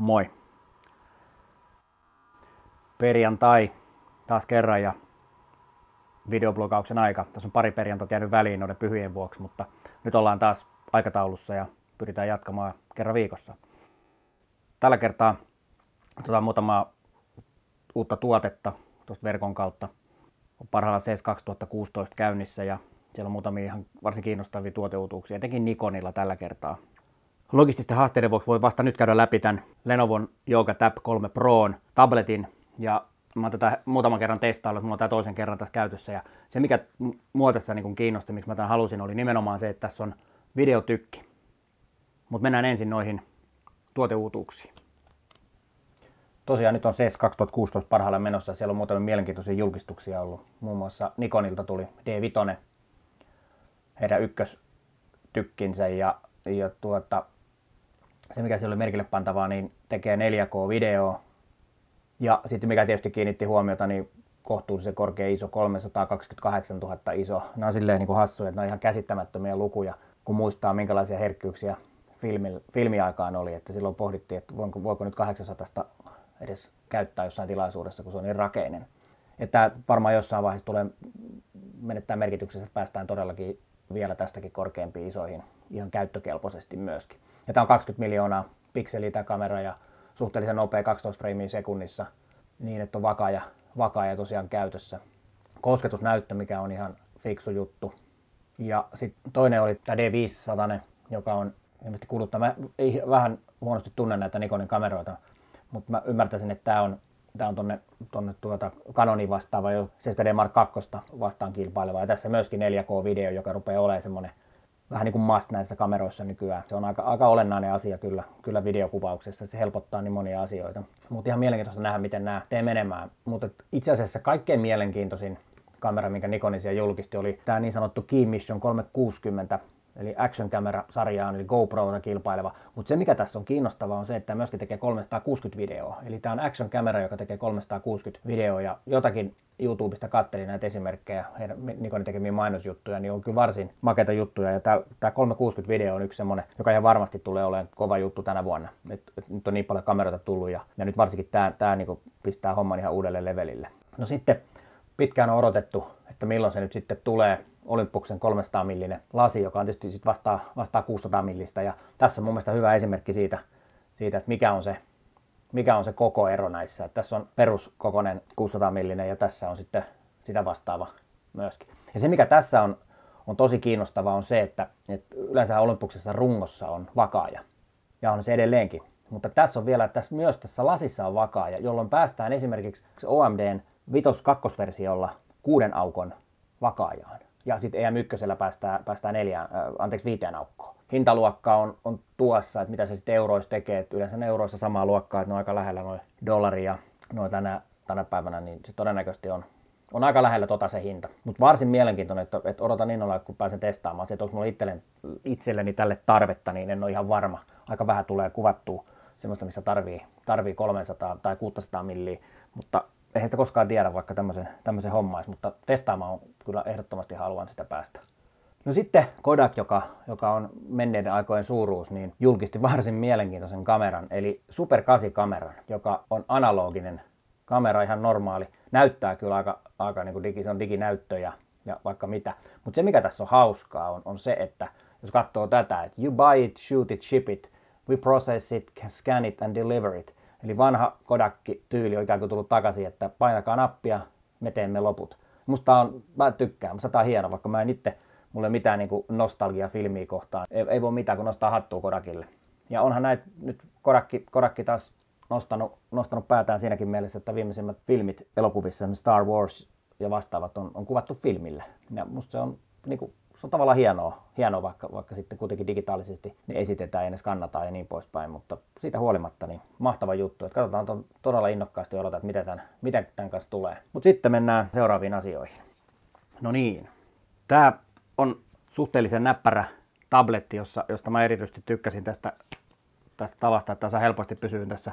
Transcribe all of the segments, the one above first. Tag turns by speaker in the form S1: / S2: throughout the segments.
S1: moi! Perjantai taas kerran ja videoblogauksen aika. Tässä on pari perjantaita jäänyt väliin noiden pyhien vuoksi, mutta nyt ollaan taas aikataulussa ja pyritään jatkamaan kerran viikossa. Tällä kertaa otetaan muutama uutta tuotetta tuosta verkon kautta. On parhaillaan CES 2016 käynnissä ja siellä on muutamia ihan varsin kiinnostavia tuoteutuuksia, etenkin Nikonilla tällä kertaa logististen haasteiden vuoksi voi vasta nyt käydä läpi tämän Lenovon Yoga Tab 3 Proon tabletin ja mä oon tätä muutaman kerran testaillut, mulla on tämä toisen kerran tässä käytössä ja se mikä mua tässä niin kiinnosti, miksi mä tämän halusin, oli nimenomaan se, että tässä on videotykki. Mutta mennään ensin noihin tuoteuutuuksiin. Tosiaan nyt on CES 2016 parhaillaan menossa, siellä on muutamia mielenkiintoisia julkistuksia ollut. Muun muassa Nikonilta tuli D5, heidän ykköstykkinsä ja, ja tuota, se mikä siellä oli merkille pantavaa, niin tekee 4 k video Ja sitten mikä tietysti kiinnitti huomiota, niin kohtuullisen korkea ISO, 328 000 ISO. Nämä on silleen niin kuin hassuja, että ne on ihan käsittämättömiä lukuja, kun muistaa minkälaisia herkkyyksiä filmi, filmiaikaan oli. Että silloin pohdittiin, että voiko, voiko nyt 800 edes käyttää jossain tilaisuudessa, kun se on niin rakeinen. Että varmaan jossain vaiheessa tulee menettää merkityksessä, että päästään todellakin vielä tästäkin korkeampiin isoihin ihan käyttökelpoisesti myöskin. Ja tämä on 20 miljoonaa pikseliä tämä kamera ja suhteellisen nopea 12 freimiä sekunnissa niin, että on vakaa ja, vakaa ja tosiaan käytössä. Kosketusnäyttö, mikä on ihan fiksu juttu. Ja sitten toinen oli tämä D500, joka on ilmeisesti kuluttaa. Mä ei, vähän huonosti tunne näitä Nikonin kameroita, mutta mä ymmärtäisin, että tämä on Tämä on tuonne, tonne tuota Canonin vastaava, jo 7D Mark 2 vastaan kilpaileva. Ja tässä myöskin 4K-video, joka rupeaa olemaan semmoinen vähän niin kuin must näissä kameroissa nykyään. Se on aika, aika olennainen asia kyllä, kyllä videokuvauksessa, se helpottaa niin monia asioita. Mutta ihan mielenkiintoista nähdä, miten nämä tee menemään. Mutta itse asiassa kaikkein mielenkiintoisin kamera, minkä Nikoni siellä julkisti, oli tämä niin sanottu Key Mission 360 eli action camera sarjaan, eli GoProna kilpaileva. Mutta se mikä tässä on kiinnostavaa on se, että myöskin tekee 360 videoa. Eli tämä on action camera, joka tekee 360 videoa ja jotakin YouTubesta katselin näitä esimerkkejä, heidän Nikonin tekemiä mainosjuttuja, niin on kyllä varsin makeita juttuja. Ja tämä 360 video on yksi semmoinen, joka ihan varmasti tulee olemaan kova juttu tänä vuonna. Et, et, nyt on niin paljon kameroita tullut ja, ja nyt varsinkin tämä niin pistää homman ihan uudelle levelille. No sitten pitkään on odotettu, että milloin se nyt sitten tulee Olympuksen 300 millinen lasi, joka on tietysti sit vastaa, vastaa 600 millistä. Ja tässä on mun mielestä hyvä esimerkki siitä, siitä että mikä on se mikä on se koko ero näissä. Että tässä on peruskokoinen 600 millinen ja tässä on sitten sitä vastaava myöskin. Ja se mikä tässä on, on tosi kiinnostavaa on se, että, että yleensä olympuksessa rungossa on vakaaja. Ja on se edelleenkin. Mutta tässä on vielä, että tässä, myös tässä lasissa on vakaaja, jolloin päästään esimerkiksi OMDn vitos kakkosversiolla kuuden aukon vakaajaan ja sitten EM1 päästään, päästään neljään, äh, anteeksi viiteen aukkoon. Hintaluokka on, on tuossa, että mitä se sitten euroissa tekee, Et yleensä ne euroissa samaa luokkaa, että ne on aika lähellä noin dollaria noi tänä, tänä päivänä, niin se todennäköisesti on, on aika lähellä tota se hinta. Mutta varsin mielenkiintoinen, että, että odotan innolla, kun pääsen testaamaan se, että onko minulla itselleni tälle tarvetta, niin en ole ihan varma. Aika vähän tulee kuvattua semmoista, missä tarvii, tarvii 300 tai 600 milliä, mutta eihän sitä koskaan tiedä, vaikka tämmöisen, tämmöisen hommais, mutta testaamaan kyllä ehdottomasti haluan sitä päästä. No sitten Kodak, joka, joka on menneiden aikojen suuruus, niin julkisti varsin mielenkiintoisen kameran, eli Super 8-kameran, joka on analoginen kamera, ihan normaali. Näyttää kyllä aika, aika niin kuin digi, se on diginäyttö ja, ja vaikka mitä. Mutta se mikä tässä on hauskaa on, on se, että jos katsoo tätä, että you buy it, shoot it, ship it, we process it, scan it and deliver it, Eli vanha kodakki tyyli on ikään kuin tullut takaisin, että painakaa nappia, me teemme loput. Musta on, mä tykkään, musta tää on hieno, vaikka mä en itse, mulla ei mitään niin nostalgia filmiä kohtaan. Ei, ei, voi mitään, kun nostaa hattua Kodakille. Ja onhan näitä nyt Kodakki, Kodakki taas nostanut, nostanut päätään siinäkin mielessä, että viimeisimmät filmit elokuvissa, Star Wars ja vastaavat, on, on kuvattu filmillä. Ja musta se on niin kuin, se on tavallaan hienoa, hienoa vaikka, vaikka sitten kuitenkin digitaalisesti ne esitetään ja ne skannataan ja niin poispäin, mutta siitä huolimatta niin mahtava juttu, että katsotaan on todella innokkaasti odotetaan, että mitä tämän, mitä tämän kanssa tulee. Mutta sitten mennään seuraaviin asioihin. No niin, tämä on suhteellisen näppärä tabletti, jossa, josta mä erityisesti tykkäsin tästä, tästä tavasta, että tässä helposti pysyyn tässä,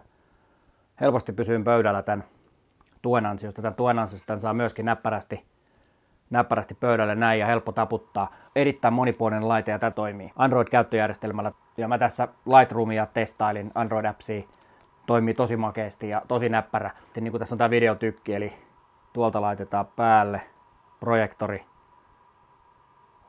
S1: helposti pysyyn pöydällä tämän tuen ansiosta. Tämän tuen ansiosta tämän saa myöskin näppärästi näppärästi pöydälle näin ja helppo taputtaa. Erittäin monipuolinen laite ja tämä toimii Android-käyttöjärjestelmällä. Ja mä tässä Lightroomia testailin, Android-appsia toimii tosi makeasti ja tosi näppärä. Ja niin kuin tässä on tämä videotykki, eli tuolta laitetaan päälle projektori,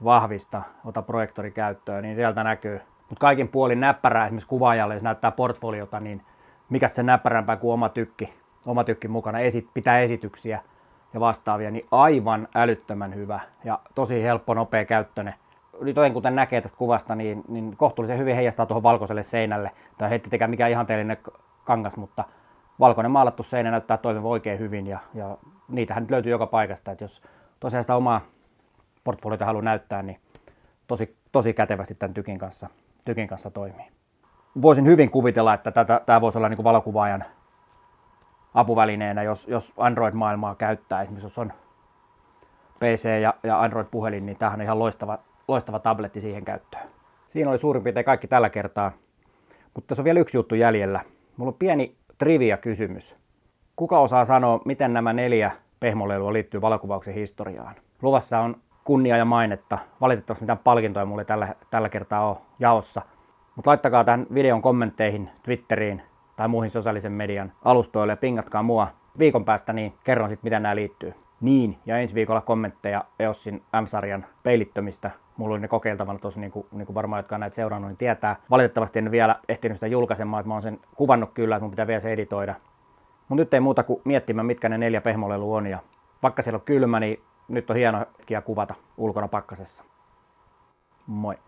S1: vahvista, ota projektori käyttöön, niin sieltä näkyy. Mutta kaikin puolin näppärää, esimerkiksi kuvaajalle, jos näyttää portfoliota, niin mikä se näppärämpää kuin oma tykki, oma tykki mukana, esit, pitää esityksiä, ja vastaavia, niin aivan älyttömän hyvä ja tosi helppo, nopea käyttöinen. toinen kuten näkee tästä kuvasta, niin, niin kohtuullisen hyvin heijastaa tuohon valkoiselle seinälle. Tai heti tietenkään mikään ihanteellinen kangas, mutta valkoinen maalattu seinä näyttää toimivan oikein hyvin ja, ja niitähän nyt löytyy joka paikasta. Että jos tosiaan sitä omaa portfoliota haluaa näyttää, niin tosi, tosi kätevästi tämän tykin kanssa, tykin kanssa toimii. Voisin hyvin kuvitella, että tämä voisi olla niin valokuvaajan apuvälineenä, jos, jos Android-maailmaa käyttää. Esimerkiksi jos on PC ja, ja Android-puhelin, niin tämähän on ihan loistava, loistava tabletti siihen käyttöön. Siinä oli suurin piirtein kaikki tällä kertaa. Mutta tässä on vielä yksi juttu jäljellä. Mulla on pieni trivia-kysymys. Kuka osaa sanoa, miten nämä neljä pehmoleilua liittyy valokuvauksen historiaan? Luvassa on kunnia ja mainetta. Valitettavasti mitään palkintoja mulle tällä, tällä kertaa on jaossa. Mutta laittakaa tämän videon kommentteihin, Twitteriin, tai muihin sosiaalisen median alustoille ja pingatkaa mua viikon päästä, niin kerron sitten, mitä nämä liittyy. Niin, ja ensi viikolla kommentteja EOSin M-sarjan peilittömistä. Mulla oli ne kokeiltavana tuossa, niin kuin, niin kuin varmaan jotka on näitä seurannut, niin tietää. Valitettavasti en vielä ehtinyt sitä julkaisemaan, että mä oon sen kuvannut kyllä, että mun pitää vielä se editoida. Mutta nyt ei muuta kuin miettimään, mitkä ne neljä pehmolelu on. Ja vaikka siellä on kylmä, niin nyt on hieno hetkiä kuvata ulkona pakkasessa. Moi!